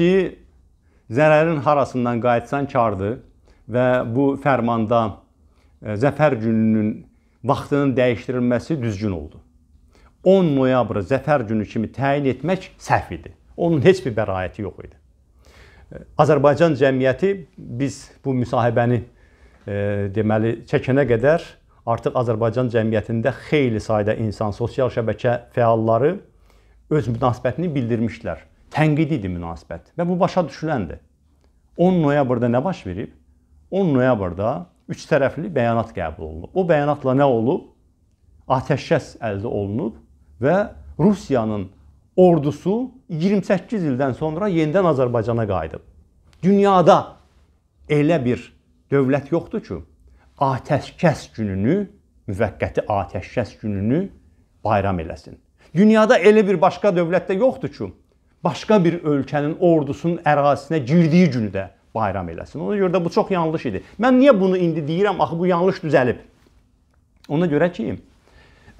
ki, zərərin harasından qayıtsan kardır və bu fərmanda e, zəfər gününün vaxtının dəyişdirilməsi düzgün oldu. 10 noyabr zəfər günü kimi təyin etmək səhv idi. Onun heç bir bəraəti yox idi. E, Azərbaycan cəmiyyəti biz bu müsahibəni e, deməli çəkənə qədər artıq Azərbaycan cəmiyyətində xeyli sayda insan, sosial şəbəkə fəalları öz münasibətini bildirmişdilər tənqidi idi münasibət və bu başa düşüləndir. 10 noyabrda nə baş verib? 10 noyabrda üç tərəfli bəyanat qəbul olunub. O bəyanatla nə olub? Atəşkəs əldə olunub və Rusiyanın ordusu 28 ildən sonra yenidən Azərbaycana qayıdıb. Dünyada elə bir dövlət yoxdur ki, atəşkəs gününü, müvəqqəti atəşkəs gününü bayram eləsin. Dünyada elə bir başqa dövlətdə yoxdur ki, başqa bir ölkənin ordusunun ərazisinə girdiyi günü də bayram eləsin. Ona görə də bu çox yanlış idi. Mən niyə bunu indi deyirəm? Axı bu yanlış düzəlib. Ona görə ki,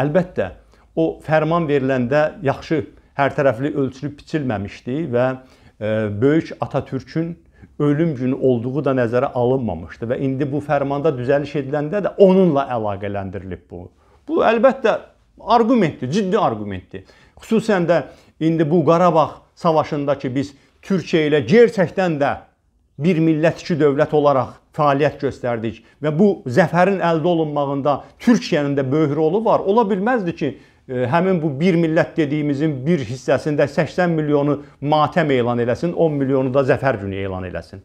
əlbəttə o fərman veriləndə yaxşı hər tərəfli ölçülüb biçilməmişdi və e, böyük Atatürkün ölüm günü olduğu da nəzərə alınmamışdı və indi bu fərmanda düzəliş ediləndə də onunla əlaqələndirilib bu. Bu əlbəttə arqumentdir, ciddi arqumentdir. Xüsusən də indi bu Qarabağ savaşındakı biz Türkiyə ilə gerçəkdən də bir millət iki dövlət olaraq fəaliyyət göstərdik və bu zəfərin əldə olunmağında Türkiyənin də böyük rolu var. Ola bilməzdi ki, e, həmin bu bir millət dediyimizin bir hissəsində 80 milyonu matəm elan eləsin, 10 milyonu da zəfər günü elan eləsin.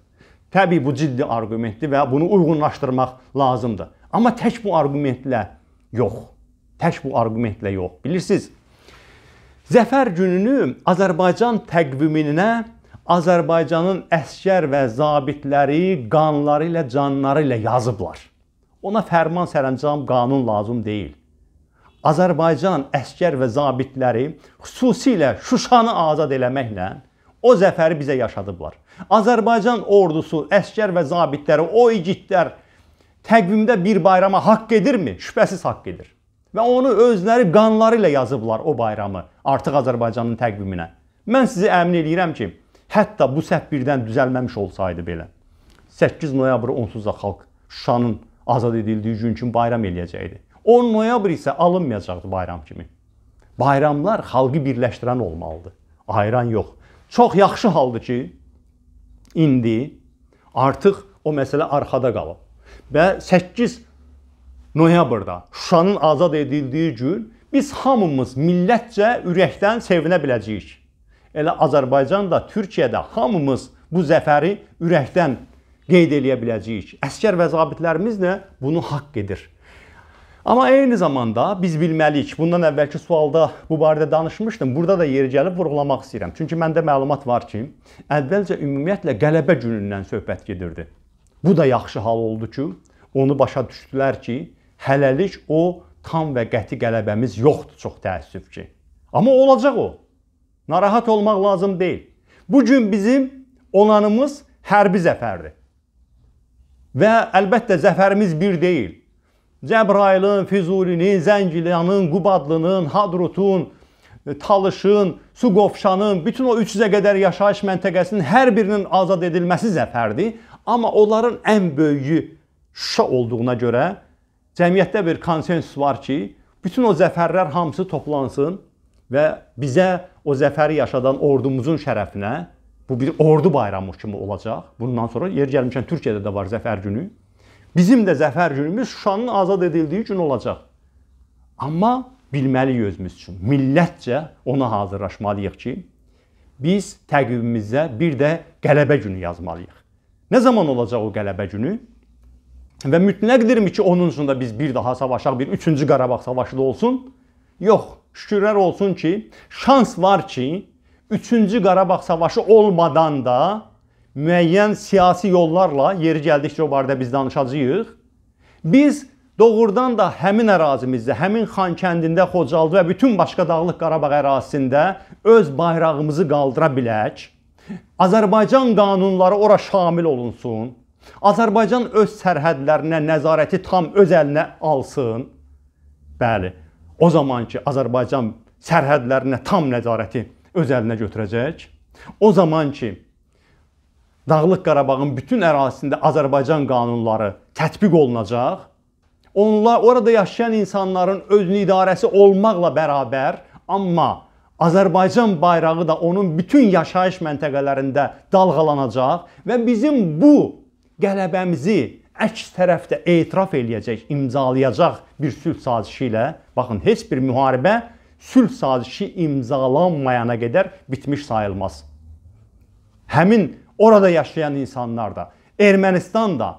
Təbii bu ciddi arqumentdir və bunu uyğunlaşdırmaq lazımdır. Amma tək bu arqumentlə yox. Tək bu arqumentlə yox. Bilirsiniz, Zəfər gününü Azərbaycan təqviminə Azərbaycanın əsgər və zabitləri qanları ilə, canları ilə yazıblar. Ona fərman sərəncam qanun lazım deyil. Azərbaycan əsgər və zabitləri xüsusilə Şuşanı azad eləməklə o zəfəri bizə yaşadıblar. Azərbaycan ordusu, əsgər və zabitləri, o igidlər təqvimdə bir bayrama haqq edirmi? Şübhəsiz haqq edir və onu özləri qanları ilə yazıblar o bayramı artıq Azərbaycanın təqviminə. Mən sizi əmin eləyirəm ki, hətta bu səhv birdən düzəlməmiş olsaydı belə 8 noyabr onsuz da xalq Şuşanın azad edildiyi gün kimi bayram eləyəcəkdi. 10 noyabr isə alınmayacaqdı bayram kimi. Bayramlar xalqı birləşdirən olmalıdır, ayıran yox. Çox yaxşı haldır ki, indi artıq o məsələ arxada qalıb. Və 8 noyabrda Şuşanın azad edildiyi gün biz hamımız millətcə ürəkdən sevinə biləcəyik. Elə Azərbaycan da, Türkiyə də hamımız bu zəfəri ürəkdən qeyd eləyə biləcəyik. Əskər və zabitlərimiz də bunu haqq edir. Amma eyni zamanda biz bilməliyik. Bundan əvvəlki sualda bu barədə danışmışdım. Burada da yeri gəlib vurğulamaq istəyirəm. Çünki məndə məlumat var ki, əvvəlcə ümumiyyətlə qələbə günündən söhbət gedirdi. Bu da yaxşı hal oldu ki, onu başa düşdülər ki, hələlik o tam və qəti qələbəmiz yoxdur çox təəssüf ki. Amma olacaq o. Narahat olmaq lazım deyil. Bu gün bizim olanımız hərbi zəfərdir. Və əlbəttə zəfərimiz bir deyil. Cəbrailin, Füzulinin, Zəngilanın, Qubadlının, Hadrutun, e, Talışın, Suqovşanın, bütün o 300-ə qədər yaşayış məntəqəsinin hər birinin azad edilməsi zəfərdir. Amma onların ən böyüyü Şuşa olduğuna görə cəmiyyətdə bir konsensus var ki, bütün o zəfərlər hamısı toplansın və bizə o zəfəri yaşadan ordumuzun şərəfinə bu bir ordu bayramı kimi olacaq. Bundan sonra yer gəlmişən Türkiyədə də var zəfər günü. Bizim də zəfər günümüz Şuşanın azad edildiyi gün olacaq. Amma bilməliyik özümüz üçün. Millətcə ona hazırlaşmalıyıq ki, biz təqvimimizə bir də qələbə günü yazmalıyıq. Nə zaman olacaq o qələbə günü? Və mütləqdirmi ki, onun üçün də biz bir daha savaşaq, bir 3-cü Qarabağ savaşı da olsun? Yox, şükürlər olsun ki, şans var ki, 3-cü Qarabağ savaşı olmadan da müəyyən siyasi yollarla yeri gəldikcə o barədə biz danışacağıq. Biz doğrudan da həmin ərazimizdə, həmin Xankəndində, Xocalıda və bütün başqa Dağlıq Qarabağ ərazisində öz bayrağımızı qaldıra bilək. Azərbaycan qanunları ora şamil olunsun Azərbaycan öz sərhədlərinə nəzarəti tam öz əlinə alsın. Bəli. O zaman ki Azərbaycan sərhədlərinə tam nəzarəti öz əlinə götürəcək. O zaman ki Dağlıq Qarabağın bütün ərazisində Azərbaycan qanunları tətbiq olunacaq. Onlar orada yaşayan insanların özünü idarəsi olmaqla bərabər, amma Azərbaycan bayrağı da onun bütün yaşayış məntəqələrində dalğalanacaq və bizim bu qələbəmizi əks tərəfdə etiraf eləyəcək, imzalayacaq bir sülh sazişi ilə, baxın, heç bir müharibə sülh sazişi imzalanmayana qədər bitmiş sayılmaz. Həmin orada yaşayan insanlar da, Ermənistan da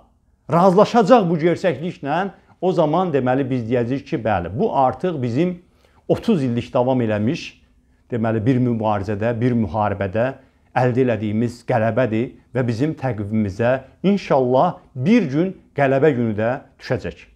razılaşacaq bu gerçəkliklə, o zaman deməli biz deyəcəyik ki, bəli, bu artıq bizim 30 illik davam eləmiş, deməli bir mübarizədə, bir müharibədə əldə elədiyimiz qələbədir və bizim təqvimimizə inşallah bir gün qələbə günü də düşəcək.